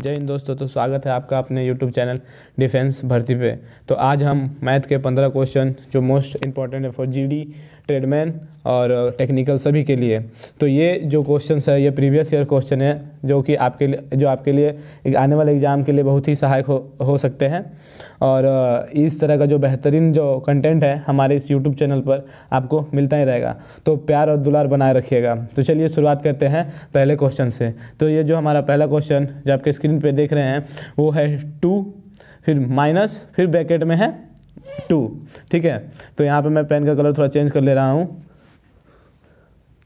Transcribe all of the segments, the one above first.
जय हिंद दोस्तों तो स्वागत है आपका अपने यूट्यूब चैनल डिफेंस भर्ती पे तो आज हम मैथ के पंद्रह क्वेश्चन जो मोस्ट इंपॉर्टेंट है फॉर जीडी ट्रेडमैन और टेक्निकल uh, सभी के लिए तो ये जो क्वेश्चन है ये प्रीवियस ईयर क्वेश्चन है जो कि आपके लिए जो आपके लिए आने वाले एग्ज़ाम के लिए बहुत ही सहायक हो हो सकते हैं और uh, इस तरह का जो बेहतरीन जो कंटेंट है हमारे इस यूट्यूब चैनल पर आपको मिलता ही रहेगा तो प्यार और दुलार बनाए रखिएगा तो चलिए शुरुआत करते हैं पहले क्वेश्चन से तो ये जो हमारा पहला क्वेश्चन जो आपके स्क्रीन पर देख रहे हैं वो है टू फिर माइनस फिर ब्रैकेट में है टू ठीक है तो यहाँ पे मैं पेन का कलर थोड़ा चेंज कर ले रहा हूँ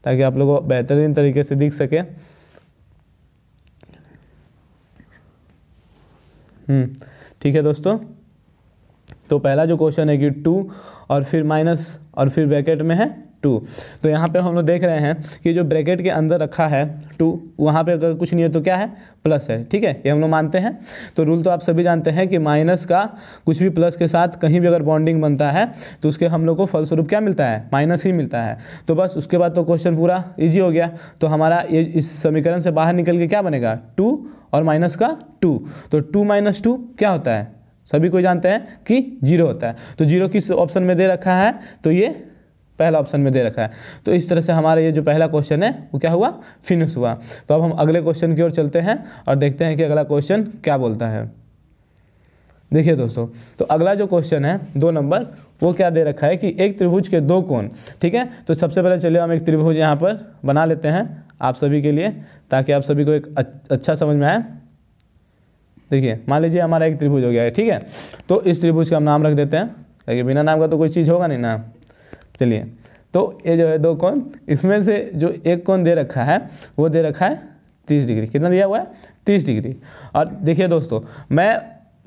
ताकि आप लोगों को बेहतरीन तरीके से दिख सके हम्म, ठीक है दोस्तों तो पहला जो क्वेश्चन है कि टू और फिर माइनस और फिर ब्रैकेट में है टू तो यहाँ पे हम लोग देख रहे हैं कि जो ब्रैकेट के अंदर रखा है टू वहाँ पे अगर कुछ नहीं है तो क्या है प्लस है ठीक है ये हम लोग मानते हैं तो रूल तो आप सभी जानते हैं कि माइनस का कुछ भी प्लस के साथ कहीं भी अगर बॉन्डिंग बनता है तो उसके हम लोग को फलस्वरूप क्या मिलता है माइनस ही मिलता है तो बस उसके बाद तो क्वेश्चन पूरा ईजी हो गया तो हमारा ये इस समीकरण से बाहर निकल के क्या बनेगा टू और माइनस का टू तो टू माइनस टू क्या होता है सभी को जानते हैं कि जीरो होता है तो जीरो किस ऑप्शन में दे रखा है तो ये पहला ऑप्शन में दे रखा है तो इस तरह से हमारा ये जो पहला क्वेश्चन है वो क्या हुआ फिनिश हुआ तो अब हम अगले क्वेश्चन की ओर चलते हैं और देखते हैं कि अगला क्वेश्चन क्या बोलता है देखिए दोस्तों तो अगला जो क्वेश्चन है दो नंबर वो क्या दे रखा है कि एक त्रिभुज के दो कोण ठीक है तो सबसे पहले चलिए हम एक त्रिभुज यहाँ पर बना लेते हैं आप सभी के लिए ताकि आप सभी को एक अच्छा समझ में आए देखिए मान लीजिए हमारा एक त्रिभुज हो गया है ठीक है तो इस त्रिभुज का हम नाम रख देते हैं ताकि बिना नाम का तो कोई चीज़ होगा नहीं ना चलिए तो ये जो है दो कौन इसमें से जो एक कोण दे रखा है वो दे रखा है तीस डिग्री कितना दिया हुआ है तीस डिग्री और देखिए दोस्तों मैं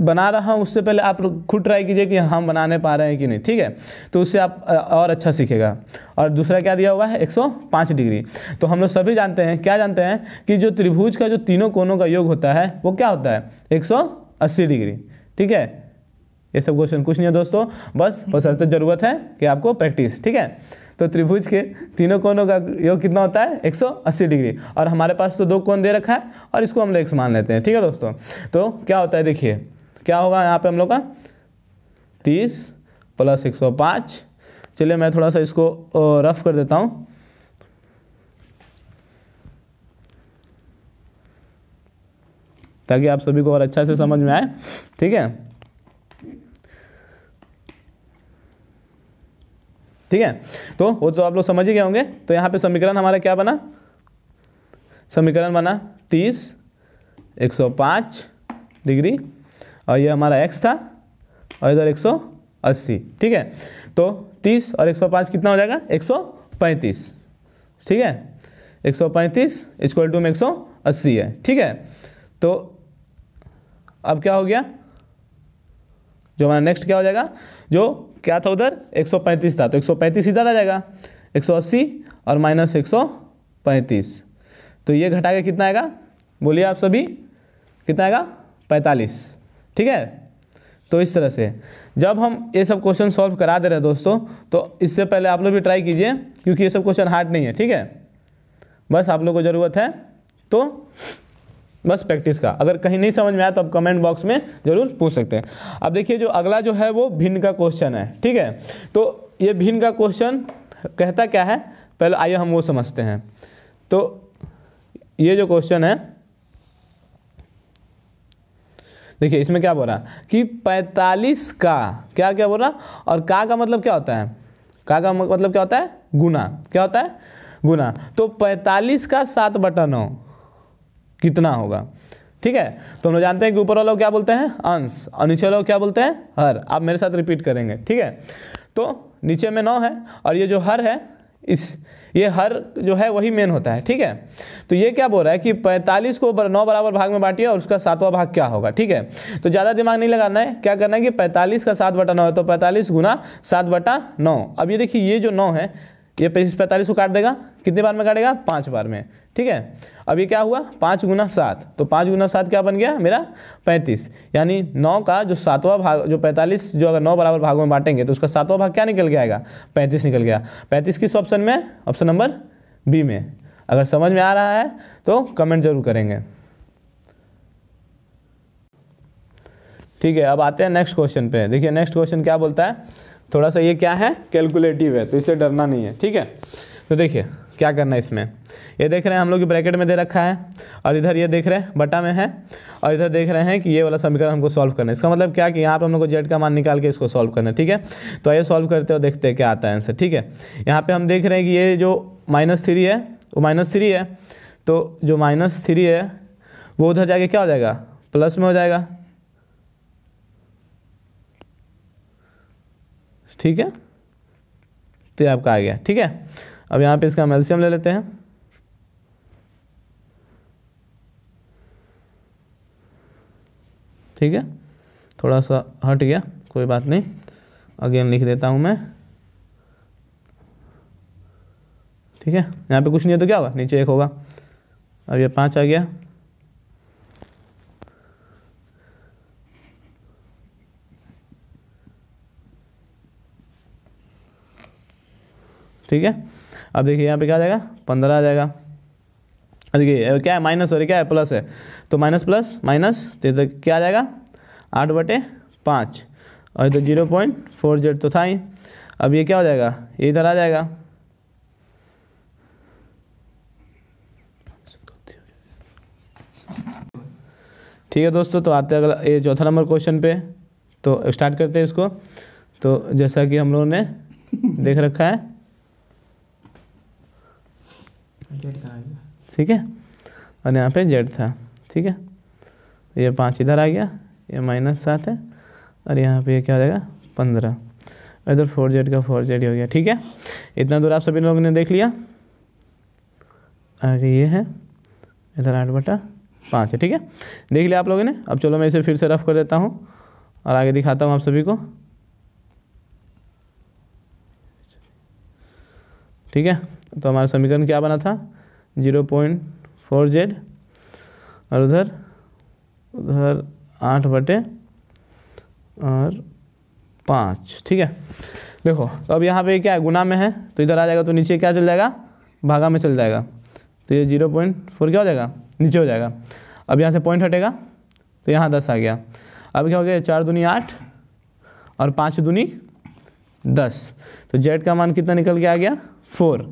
बना रहा हूँ उससे पहले आप खुद ट्राई कीजिए कि हम बनाने पा रहे हैं कि नहीं ठीक है तो उससे आप और अच्छा सीखेगा और दूसरा क्या दिया हुआ है 105 डिग्री तो हम लोग सभी जानते हैं क्या जानते हैं कि जो त्रिभुज का जो तीनों कोनों का योग होता है वो क्या होता है 180 डिग्री ठीक है ये सब क्वेश्चन कुछ नहीं है दोस्तों बस तो ज़रूरत है कि आपको प्रैक्टिस ठीक है तो त्रिभुज के तीनों कोनों का योग कितना होता है 180 डिग्री और हमारे पास तो दो कोण दे रखा है और इसको हम लोग एक्स मान लेते हैं ठीक है दोस्तों तो क्या होता है देखिए क्या होगा यहाँ पे हम लोग का तीस प्लस एक चलिए मैं थोड़ा सा इसको रफ कर देता हूँ ताकि आप सभी को और अच्छा से समझ में आए ठीक है ठीक है तो वो जो आप लोग समझ ही गए होंगे तो यहाँ पे समीकरण हमारा क्या बना समीकरण बना तीस एक सौ पाँच डिग्री और ये हमारा एक्स था और इधर एक सौ अस्सी ठीक है तो तीस और एक सौ पाँच कितना हो जाएगा एक सौ पैंतीस ठीक है एक सौ पैंतीस इक्वल टू में एक सौ अस्सी है ठीक है तो अब क्या हो गया जो हमारा नेक्स्ट क्या हो जाएगा जो क्या था उधर 135 था तो 135 इधर आ जाएगा 180 और माइनस 135 तो ये घटा के कितना आएगा बोलिए आप सभी कितना आएगा 45 ठीक है तो इस तरह से जब हम ये सब क्वेश्चन सॉल्व करा दे रहे हैं दोस्तों तो इससे पहले आप लोग भी ट्राई कीजिए क्योंकि ये सब क्वेश्चन हार्ड नहीं है ठीक है बस आप लोग को ज़रूरत है तो बस प्रैक्टिस का अगर कहीं नहीं समझ में आया तो आप कमेंट बॉक्स में जरूर पूछ सकते हैं अब देखिए जो अगला जो है वो भिन्न का क्वेश्चन है ठीक है तो ये भिन्न का क्वेश्चन कहता क्या है पहले आइए हम वो समझते हैं तो ये जो क्वेश्चन है देखिए इसमें क्या बोल रहा कि 45 का क्या क्या बोल रहा और का का मतलब क्या होता है का का मतलब क्या होता है गुना क्या होता है गुना तो 45 का सात बटा नौ कितना होगा ठीक है तो हम लोग जानते हैं कि ऊपर वालों क्या बोलते हैं अंश और नीचे वालों क्या बोलते हैं हर आप मेरे साथ रिपीट करेंगे ठीक है तो नीचे में नौ है और ये जो हर है इस ये हर जो है वही मेन होता है ठीक है तो ये क्या बोल रहा है कि 45 को नौ बराबर भाग में बांटिए और उसका सातवां भाग क्या होगा ठीक है तो ज़्यादा दिमाग नहीं लगाना है क्या करना है कि 45 का सात बटा नौ है तो 45 गुना सात बटा नौ अब ये देखिए ये जो नौ है ये पैंतालीस को काट देगा कितने बार में काटेगा पाँच बार में ठीक है अब ये क्या हुआ पाँच गुना सात तो पाँच गुना सात क्या बन गया मेरा पैंतीस यानी नौ का जो सातवां भाग जो पैंतालीस जो अगर नौ बराबर भागों में बांटेंगे तो उसका सातवां भाग क्या निकल गया आएगा पैंतीस निकल गया पैंतीस किस ऑप्शन में ऑप्शन नंबर बी में अगर समझ में आ रहा है तो कमेंट जरूर करेंगे ठीक है अब आते हैं नेक्स्ट क्वेश्चन पे देखिए नेक्स्ट क्वेश्चन क्या बोलता है थोड़ा सा ये क्या है कैलकुलेटिव है तो इसे डरना नहीं है ठीक है तो देखिए क्या करना है इसमें ये देख रहे हैं हम लोग ब्रैकेट में दे रखा है और इधर ये देख रहे हैं बटा में है और इधर देख रहे हैं कि ये वाला समीकरण हमको सॉल्व करना है इसका मतलब क्या कि यहाँ पर हम लोग को जेड का मान निकाल के इसको सॉल्व करना है ठीक है तो आइए सॉल्व करते हो देखते हैं क्या आता है आंसर ठीक है यहाँ पर हम देख रहे हैं कि ये जो माइनस थ्री है वो माइनस थ्री है तो जो माइनस थ्री है वो उधर जाके क्या हो जाएगा प्लस में हो जाएगा ठीक है तो ये आपका आ गया ठीक है अब यहाँ पे इसका हम एल्शियम ले लेते हैं ठीक है थोड़ा सा हट गया कोई बात नहीं अगेन लिख देता हूँ मैं ठीक है यहाँ पे कुछ नहीं है तो क्या होगा नीचे एक होगा अब ये पाँच आ गया ठीक है अब देखिए यहाँ पे क्या आ जाएगा पंद्रह आ जाएगा देखिए क्या है माइनस और क्या है प्लस है तो माइनस प्लस माइनस तो इधर क्या आ जाएगा आठ बटे पाँच और इधर जीरो पॉइंट फोर जेड तो था ही अब ये क्या हो जाएगा ये इधर आ जाएगा ठीक है दोस्तों तो आते अगला ये चौथा नंबर क्वेश्चन पे तो स्टार्ट करते हैं इसको तो जैसा कि हम लोगों ने देख रखा है ठीक है और यहाँ पे जेड था ठीक है ये पाँच इधर आ गया ये माइनस सात है और यहाँ पे क्या हो जाएगा पंद्रह इधर फोर जेड का फोर जेड हो गया ठीक है इतना दूर आप सभी लोगों ने देख लिया आगे ये है इधर आठ बटा पाँच है ठीक है देख लिया आप लोगों ने अब चलो मैं इसे फिर से रफ कर देता हूँ और आगे दिखाता हूँ आप सभी को ठीक है तो हमारा समीकरण क्या बना था जीरो पॉइंट फोर जेड और उधर उधर आठ बटे और पाँच ठीक है देखो तो अब यहाँ पे क्या है गुना में है तो इधर आ जाएगा तो नीचे क्या चल जाएगा भागा में चल जाएगा तो ये जीरो पॉइंट फोर क्या हो जाएगा नीचे हो जाएगा अब यहाँ से पॉइंट हटेगा तो यहाँ दस आ गया अब क्या हो गया चार दूनी आठ और पाँच दूनी दस तो जेड का मान कितना निकल के आ गया फोर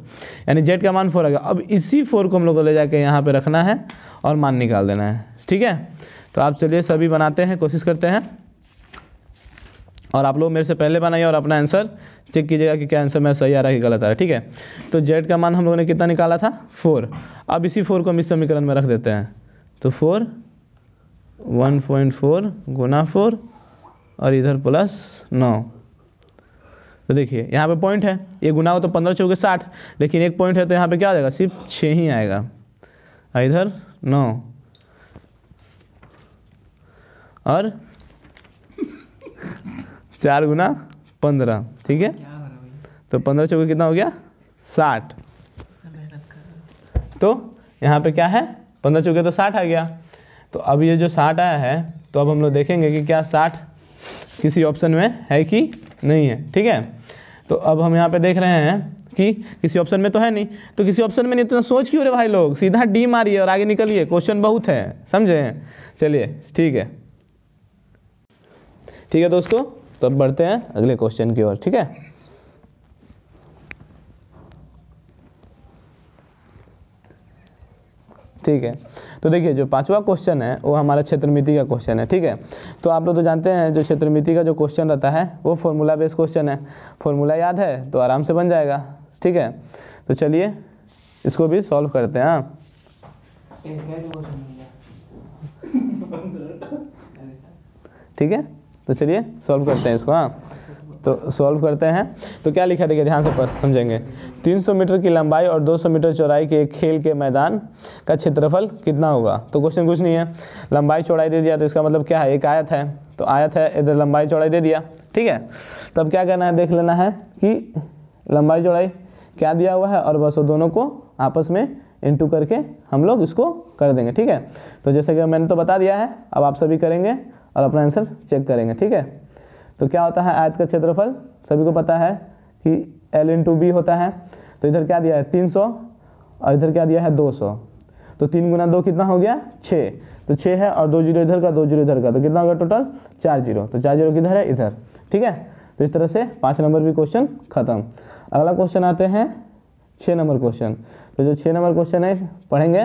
यानी जेड का मान फोर आ गया अब इसी फोर को हम लोग को ले जाके यहाँ पे रखना है और मान निकाल देना है ठीक है तो आप चलिए सभी बनाते हैं कोशिश करते हैं और आप लोग मेरे से पहले बनाइए और अपना आंसर चेक कीजिएगा कि क्या आंसर मैं सही आ रहा है कि गलत आ रहा है ठीक है तो जेड का मान हम लोगों ने कितना निकाला था फोर अब इसी फोर को हम इस समीकरण में रख देते हैं तो फोर वन पॉइंट फोर गुना फोर और इधर प्लस नौ तो देखिए यहाँ पे पॉइंट है ये गुना हो तो पंद्रह चौके साठ लेकिन एक पॉइंट है तो यहाँ पे क्या आ जाएगा सिर्फ छः ही आएगा इधर नौ और चार गुना पंद्रह ठीक है तो पंद्रह चौके कितना हो गया साठ तो यहाँ पे क्या है पंद्रह चौके तो साठ आ गया तो अब ये जो साठ आया है तो अब हम लोग देखेंगे कि क्या साठ किसी ऑप्शन में है कि नहीं है ठीक है तो अब हम यहाँ पे देख रहे हैं कि किसी ऑप्शन में तो है नहीं तो किसी ऑप्शन में नहीं इतना सोच क्यों रहे भाई लोग सीधा डी मारिए और आगे निकलिए क्वेश्चन बहुत है समझे चलिए ठीक है ठीक है दोस्तों तो अब बढ़ते हैं अगले क्वेश्चन की ओर ठीक है ठीक है तो देखिए जो पांचवा क्वेश्चन है वो हमारा क्षेत्रमिति का क्वेश्चन है ठीक है तो आप लोग तो जानते हैं जो क्षेत्रमिति का जो क्वेश्चन रहता है वो फॉर्मूला बेस्ड क्वेश्चन है फॉर्मूला याद है तो आराम से बन जाएगा ठीक है तो चलिए इसको भी सॉल्व करते हैं हाँ। ठीक है तो चलिए सॉल्व करते हैं इसको हाँ तो सॉल्व करते हैं तो क्या लिखा देखिए ध्यान से समझेंगे 300 मीटर की लंबाई और 200 मीटर चौड़ाई के खेल के मैदान का क्षेत्रफल कितना होगा तो क्वेश्चन कुछ नहीं है लंबाई चौड़ाई दे दिया तो इसका मतलब क्या है एक आयत है तो आयत है इधर लंबाई चौड़ाई दे दिया ठीक है तब क्या करना है देख लेना है कि लंबाई चौड़ाई क्या दिया हुआ है और बस वो दोनों को आपस में इंटू करके हम लोग इसको कर देंगे ठीक है तो जैसे कि मैंने तो बता दिया है अब आप सभी करेंगे और अपना आंसर चेक करेंगे ठीक है तो क्या होता है आयत का क्षेत्रफल सभी को पता है कि एल इन टू बी होता है तो इधर क्या दिया है तीन सौ और इधर क्या दिया है दो सौ तो तीन गुना दो कितना हो गया छः तो छः है और दो जीरो इधर का दो जीरो इधर का तो कितना गया टोटल चार जीरो तो चार जीरो किधर है इधर ठीक है तो इस तरह से पाँच नंबर भी क्वेश्चन खत्म अगला क्वेश्चन आते हैं छः नंबर क्वेश्चन तो जो छः नंबर क्वेश्चन है पढ़ेंगे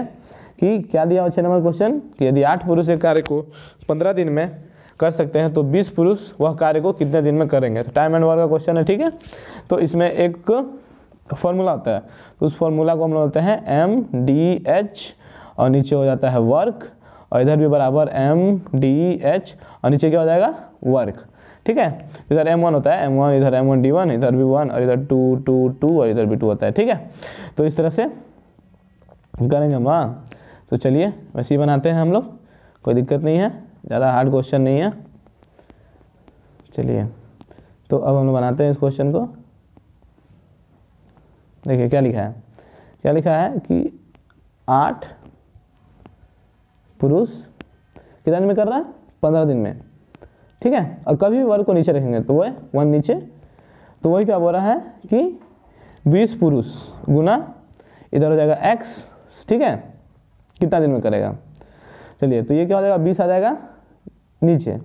कि क्या दिया हुआ छः नंबर क्वेश्चन कि यदि आठ पुरुष एक कार्य को पंद्रह दिन में कर सकते हैं तो बीस पुरुष वह कार्य को कितने दिन में करेंगे तो टाइम एंड वर्क का क्वेश्चन है ठीक है तो इसमें एक फॉर्मूला होता है तो उस फॉर्मूला को हम लोग होते हैं एम डी एच और नीचे हो जाता है वर्क और इधर भी बराबर एम डी एच और नीचे क्या हो जाएगा वर्क ठीक है इधर एम वन होता है एम वन इधर एम वन डी वन इधर भी वन और इधर टू टू टू और इधर भी टू होता है ठीक है तो इस तरह से करेंगे हम हाँ तो चलिए वैसे ही बनाते हैं हम लोग कोई दिक्कत नहीं है ज़्यादा हार्ड क्वेश्चन नहीं है चलिए तो अब हम बनाते हैं इस क्वेश्चन को देखिए क्या लिखा है क्या लिखा है कि आठ पुरुष कितने दिन में कर रहा है पंद्रह दिन में ठीक है और कभी वर्ग को नीचे रखेंगे तो वह वन नीचे तो वही क्या बोल रहा है कि बीस पुरुष गुना इधर हो जाएगा एक्स ठीक है कितना दिन में करेगा चलिए तो ये क्या हो जाएगा बीस आ जाएगा नीचे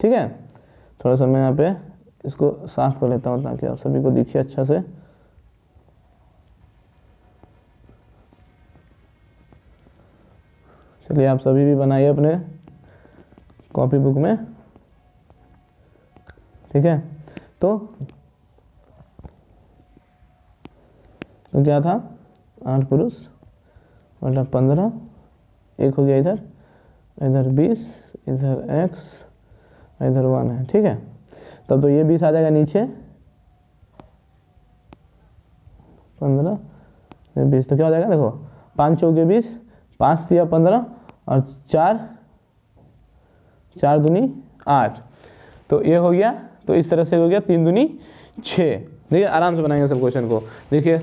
ठीक है थोड़ा सा मैं यहाँ पे इसको साफ कर लेता हूँ ताकि आप सभी को दिखे अच्छा से चलिए आप सभी भी बनाइए अपने कॉपी बुक में ठीक है तो तो क्या था आठ पुरुष मतलब पंद्रह एक हो गया इधर इधर बीस इधर एक्स इधर वन है ठीक है तब तो ये बीस आ जाएगा नीचे पंद्रह बीस तो क्या हो जाएगा देखो पाँच चौके बीस पाँच दिया पंद्रह और चार चार दुनी आठ तो ये हो गया तो इस तरह से हो गया तीन दुनी छः देखिए आराम से बनाएंगे सब क्वेश्चन को देखिए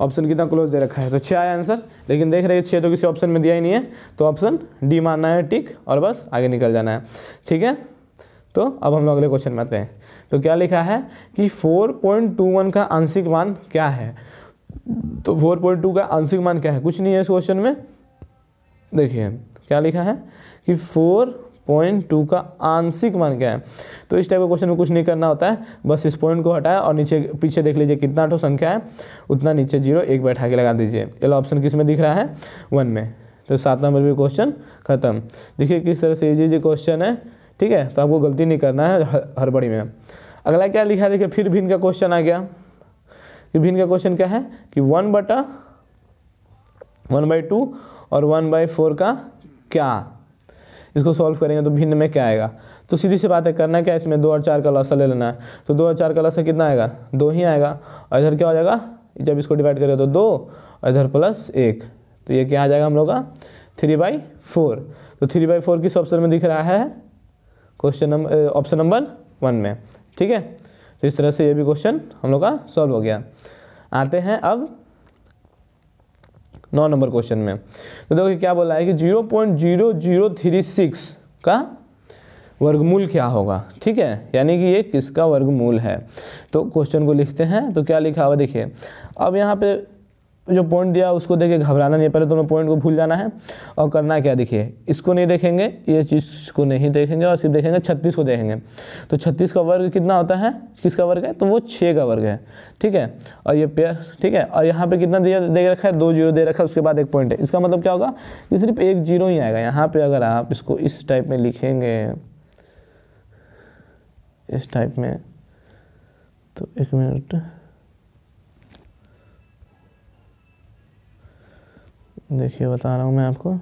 ऑप्शन कितना क्लोज दे रखा है तो छः आया आंसर लेकिन देख रहे हैं छः तो किसी ऑप्शन में दिया ही नहीं है तो ऑप्शन डी मानना है टिक और बस आगे निकल जाना है ठीक है तो अब हम लोग अगले क्वेश्चन में आते हैं तो क्या लिखा है कि 4.21 का आंशिक मान क्या है तो 4.2 का आंशिक मान क्या है कुछ नहीं है इस क्वेश्चन में देखिए क्या लिखा है कि पॉइंट टू का आंशिक मान क्या है तो इस टाइप के क्वेश्चन में कुछ नहीं करना होता है बस इस पॉइंट को हटाएं और नीचे पीछे देख लीजिए कितना ठो संख्या है उतना नीचे जीरो एक बैठा के लगा दीजिए एलो ऑप्शन किस में दिख रहा है वन में तो सात नंबर भी क्वेश्चन खत्म देखिए किस तरह से इजी क्वेश्चन है ठीक है तो आपको गलती नहीं करना है हरबड़ी में अगला क्या लिखा है देखिए फिर भिन्न का क्वेश्चन आ गया भिन्न का क्वेश्चन क्या है कि वन बटा वन बाई टू और वन बाई फोर का क्या इसको सॉल्व करेंगे तो भिन्न में क्या आएगा तो सीधी सी बात है करना क्या है इसमें दो और चार का लसा ले लेना है तो दो और चार का लसा कितना आएगा दो ही आएगा और इधर क्या हो जाएगा जब इसको डिवाइड करेगा तो दो और इधर प्लस एक तो ये क्या आ जाएगा हम लोग का थ्री बाई फोर तो थ्री बाई फोर किस ऑप्शन में दिख रहा है question number option number one में ठीक है तो इस तरह से ये भी क्वेश्चन हम लोग का सॉल्व हो गया आते हैं अब नौ नंबर क्वेश्चन में तो देखो क्या बोला है कि zero point zero zero three six का वर्गमूल क्या होगा ठीक है यानी कि ये किसका वर्गमूल है तो क्वेश्चन को लिखते हैं तो क्या लिखा हुआ देखिए अब यहाँ पे जो पॉइंट दिया उसको देखे घबराना नहीं पहले दोनों पॉइंट को भूल जाना है और करना क्या देखिए इसको नहीं देखेंगे ये चीज़ को नहीं देखेंगे और सिर्फ देखेंगे छत्तीस को देखेंगे तो छत्तीस का वर्ग कितना होता है किसका वर्ग है तो वो छः का वर्ग है ठीक है और ये पेयर ठीक है और यहाँ पर कितना दिया दे रखा है दो जीरो दे रखा है उसके बाद एक पॉइंट है इसका मतलब क्या होगा कि सिर्फ एक जीरो ही आएगा यहाँ पर अगर आप इसको इस टाइप में लिखेंगे इस टाइप में तो एक मिनट देखिए बता रहा हूँ मैं आपको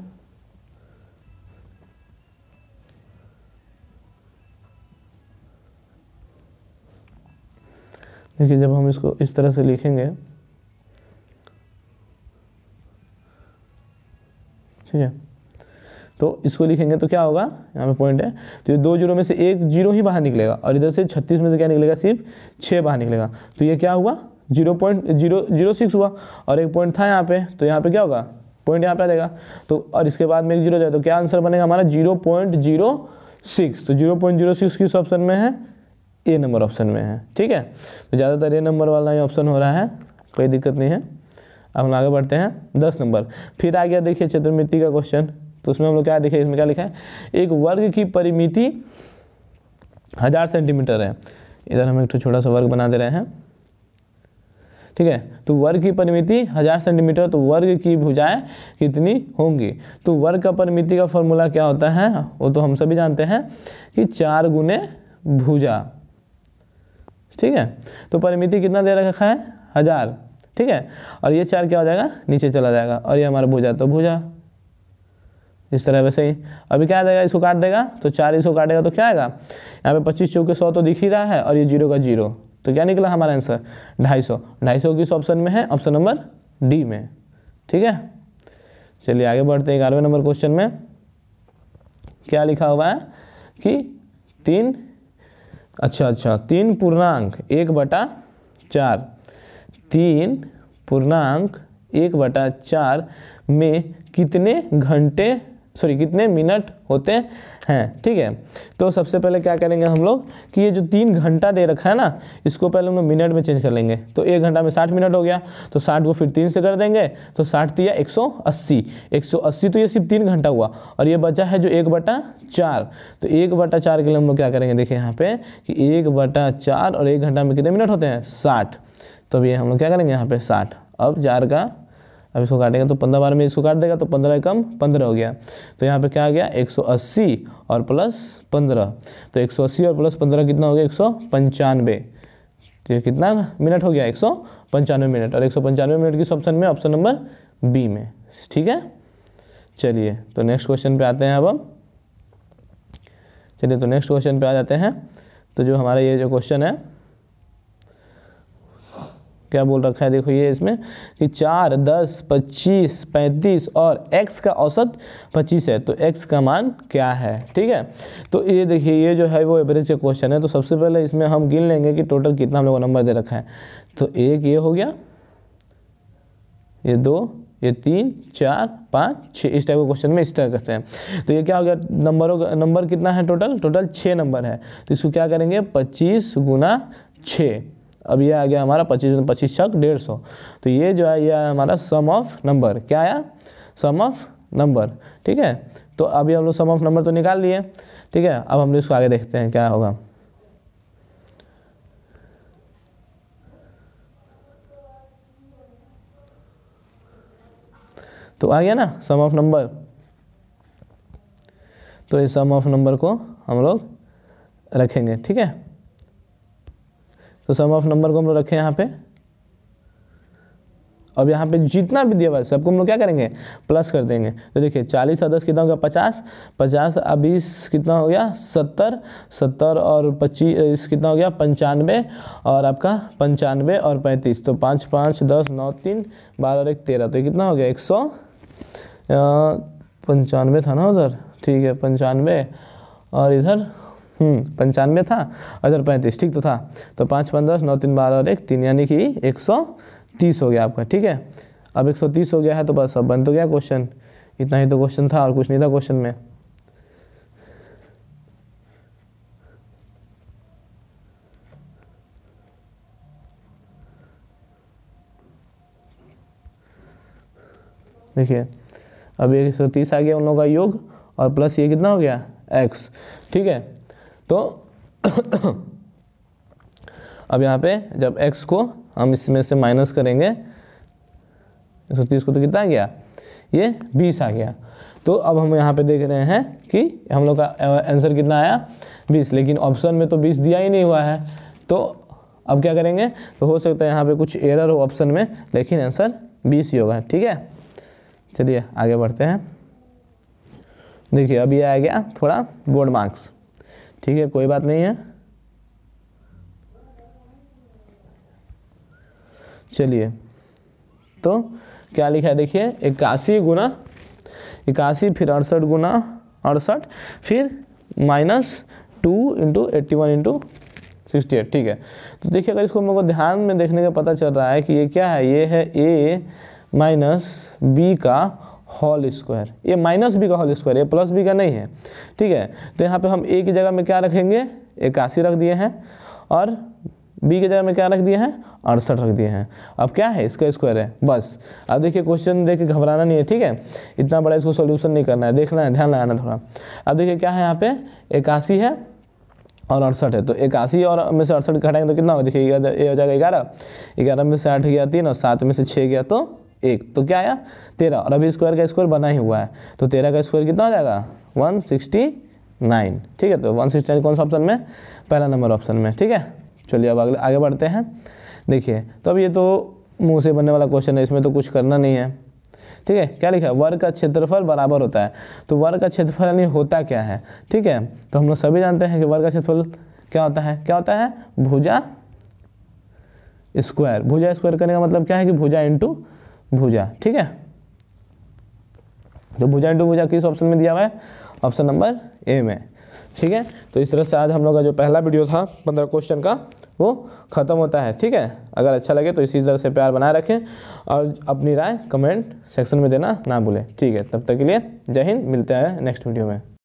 देखिए जब हम इसको इस तरह से लिखेंगे ठीक है तो इसको लिखेंगे तो क्या होगा यहाँ पे पॉइंट है तो ये दो जीरो में से एक जीरो ही बाहर निकलेगा और इधर से छत्तीस में से क्या निकलेगा सिर्फ छः बाहर निकलेगा तो ये क्या हुआ zero point zero zero six हुआ और एक पॉइंट था यहाँ पे तो यहाँ पे क्या होगा पॉइंट यहाँ पे आ जाएगा तो और इसके बाद में एक जीरो जाए तो क्या आंसर बनेगा हमारा जीरो पॉइंट जीरो सिक्स तो जीरो पॉइंट जीरो सिक्स किस ऑप्शन में है ए नंबर ऑप्शन में है ठीक है तो ज़्यादातर ए नंबर वाला ही ऑप्शन हो रहा है कोई दिक्कत नहीं है अब हम आगे बढ़ते हैं दस नंबर फिर आ गया देखिए चतुर्मिति का क्वेश्चन तो उसमें हम लोग क्या देखें इसमें क्या लिखा है एक वर्ग की परिमिति हज़ार सेंटीमीटर है इधर हम एक छोटा सा वर्ग बना दे रहे हैं ठीक है तो वर्ग की परिमिति हज़ार सेंटीमीटर तो वर्ग की भुजाएं कितनी होंगी तो वर्ग का परिमिति का फॉर्मूला क्या होता है वो तो हम सभी जानते हैं कि चार गुने भुजा ठीक है तो परिमिति कितना दे रखा है हज़ार ठीक है और ये चार क्या हो जाएगा नीचे चला जाएगा और ये हमारा भुजा तो भुजा इस तरह वैसे ही अभी क्या देगा इसको काट देगा तो चार इसको काटेगा तो क्या आएगा यहाँ पे पच्चीस चौके सौ तो दिख ही रहा है और ये जीरो का जीरो तो क्या निकला हमारा आंसर ढाई सौ ढाई सौ किस ऑप्शन में है ऑप्शन नंबर डी में ठीक है चलिए आगे बढ़ते हैं ग्यारहवें नंबर क्वेश्चन में क्या लिखा हुआ है कि तीन अच्छा अच्छा तीन पूर्णांक एक बटा चार तीन पूर्णांक एक बटा चार में कितने घंटे सॉरी कितने मिनट होते हैं ठीक है तो सबसे पहले क्या करेंगे हम लोग कि ये जो तीन घंटा दे रखा है ना इसको पहले हम लोग मिनट में चेंज कर लेंगे तो एक घंटा में साठ मिनट हो गया तो साठ को फिर तीन से कर देंगे तो साठ दिया एक सौ अस्सी एक सौ अस्सी तो ये सिर्फ तीन घंटा हुआ और ये बचा है जो एक बटा चार तो एक बटा चार के लिए हम लोग क्या करेंगे देखिए यहाँ पे कि एक बटा चार और एक घंटा में कितने मिनट होते हैं साठ तो अभी हम लोग क्या करेंगे यहाँ पे साठ अब चार का अब इसको काटेंगे तो पंद्रह बार में इसको काट देगा तो पंद्रह कम पंद्रह हो गया तो यहाँ पे क्या आ गया एक सौ अस्सी और प्लस पंद्रह तो एक सौ अस्सी और प्लस पंद्रह कितना हो गया एक सौ पंचानवे तो ये कितना मिनट हो गया एक सौ पंचानवे मिनट और एक सौ पंचानवे मिनट किस ऑप्शन में ऑप्शन नंबर बी में ठीक है चलिए तो नेक्स्ट क्वेश्चन पर आते हैं अब चलिए तो नेक्स्ट क्वेश्चन पर आ जाते हैं तो जो हमारा ये जो क्वेश्चन है क्या बोल रखा है देखो ये इसमें कि चार दस पच्चीस पैंतीस और एक्स का औसत पच्चीस है तो एक्स का मान क्या है ठीक है तो ये देखिए ये जो है वो एवरेज का क्वेश्चन है तो सबसे पहले इसमें हम गिन लेंगे कि टोटल कितना हम लोगों नंबर दे रखा है तो एक ये हो गया ये दो ये तीन चार पाँच छः इस टाइप के क्वेश्चन में इस टाइप करते हैं तो ये क्या हो गया नंबरों का नंबर कितना है टोटल टोटल छः नंबर है तो इसको क्या करेंगे पच्चीस गुना छः अब ये आ गया हमारा पच्चीस पच्चीस छक डेढ़ सौ तो ये जो है ये आया हमारा सम ऑफ नंबर क्या आया सम ऑफ नंबर ठीक है तो अभी हम लोग सम ऑफ नंबर तो निकाल लिए ठीक है अब हम लोग इसको आगे देखते हैं क्या होगा तो आ गया ना सम ऑफ नंबर तो ये सम ऑफ नंबर को हम लोग रखेंगे ठीक है तो सम ऑफ नंबर को हम लोग रखें यहाँ पे अब यहाँ पे जितना भी दिया हुआ है सबको हम लोग क्या करेंगे प्लस कर देंगे तो देखिए चालीस और दस कितना हो गया पचास पचास और बीस कितना हो गया सत्तर सत्तर और पच्चीस कितना हो गया पंचानवे और आपका पंचानवे और पैंतीस तो पाँच पाँच दस नौ तीन बारह और एक तेरह तो कितना हो गया एक सौ पंचानवे था ना उधर ठीक है पंचानवे और इधर हम्म, पंचानवे था अजर पैंतीस ठीक तो था तो पाँच पाँच दस नौ तीन बारह और एक तीन यानी कि एक सौ तीस हो गया आपका ठीक है अब एक सौ तीस हो गया है तो बस अब बन तो गया क्वेश्चन इतना ही तो क्वेश्चन था और कुछ नहीं था क्वेश्चन में देखिए अब एक सौ तीस आ गया उन लोगों का योग और प्लस ये कितना हो गया एक्स ठीक है तो अब यहाँ पे जब x को हम इसमें से माइनस करेंगे एक सौ तीस को तो कितना आ गया ये बीस आ गया तो अब हम यहाँ पे देख रहे हैं कि हम लोग का आंसर कितना आया बीस लेकिन ऑप्शन में तो बीस दिया ही नहीं हुआ है तो अब क्या करेंगे तो हो सकता है यहाँ पे कुछ एरर हो ऑप्शन में लेकिन आंसर बीस ही होगा ठीक है चलिए आगे बढ़ते हैं देखिए अब ये आ गया थोड़ा बोर्ड मार्क्स ठीक है कोई बात नहीं है चलिए तो क्या लिखा है देखिए इक्यासी गुना इक्यासी फिर अड़सठ गुना अड़सठ फिर minus two into eighty one into sixty eight ठीक है तो देखिए अगर इसको मेरे को ध्यान में देखने का पता चल रहा है कि ये क्या है ये है ए माइनस बी का होल स्क्वायर ये माइनस बी का होल स्क्वायर ये प्लस बी का नहीं है ठीक है तो यहाँ पे हम ए की जगह में क्या रखेंगे इक्यासी रख दिए हैं और बी की जगह में क्या रख दिए हैं अड़सठ रख दिए हैं अब क्या है इसका स्क्वायर है बस अब देखिए क्वेश्चन देख घबराना नहीं है ठीक है इतना बड़ा इसको सोल्यूशन नहीं करना है देखना है ध्यान लगाना थोड़ा अब देखिए क्या है यहाँ पे इक्यासी है और अड़सठ है तो इक्यासी और में से अड़सठ घटाएंगे तो कितना होगा देखिए ये हो जाएगा ग्यारह ग्यारह में से आठ गया तीन और सात में से छः गया तो एक तो क्या आया तेरह और अभी स्क्वायर का स्क्वायर बना ही हुआ है तो तेरह का स्क्वायर कितना हो जाएगा वन सिक्सटी नाइन ठीक है तो वन सिक्सटी नाइन कौन सा ऑप्शन में पहला नंबर ऑप्शन में ठीक है चलिए अब अगले आगे बढ़ते हैं देखिए तो अब ये तो मुँह से बनने वाला क्वेश्चन है इसमें तो कुछ करना नहीं है ठीक है क्या लिखा है वर्ग का क्षेत्रफल बराबर होता है तो वर्ग का क्षेत्रफल यानी होता क्या है ठीक है तो हम लोग सभी जानते हैं कि वर्ग का क्षेत्रफल क्या होता है क्या होता है भुजा स्क्वायर भुजा स्क्वायर करने का मतलब क्या है कि भुजा इंटू भुजा ठीक है तो भुजा इंटू भुजा किस ऑप्शन में दिया हुआ है ऑप्शन नंबर ए में ठीक है तो इस तरह से आज हम लोग का जो पहला वीडियो था पंद्रह क्वेश्चन का वो ख़त्म होता है ठीक है अगर अच्छा लगे तो इसी तरह से प्यार बनाए रखें और अपनी राय कमेंट सेक्शन में देना ना भूलें ठीक है तब तक के लिए जय हिंद मिलते हैं नेक्स्ट वीडियो में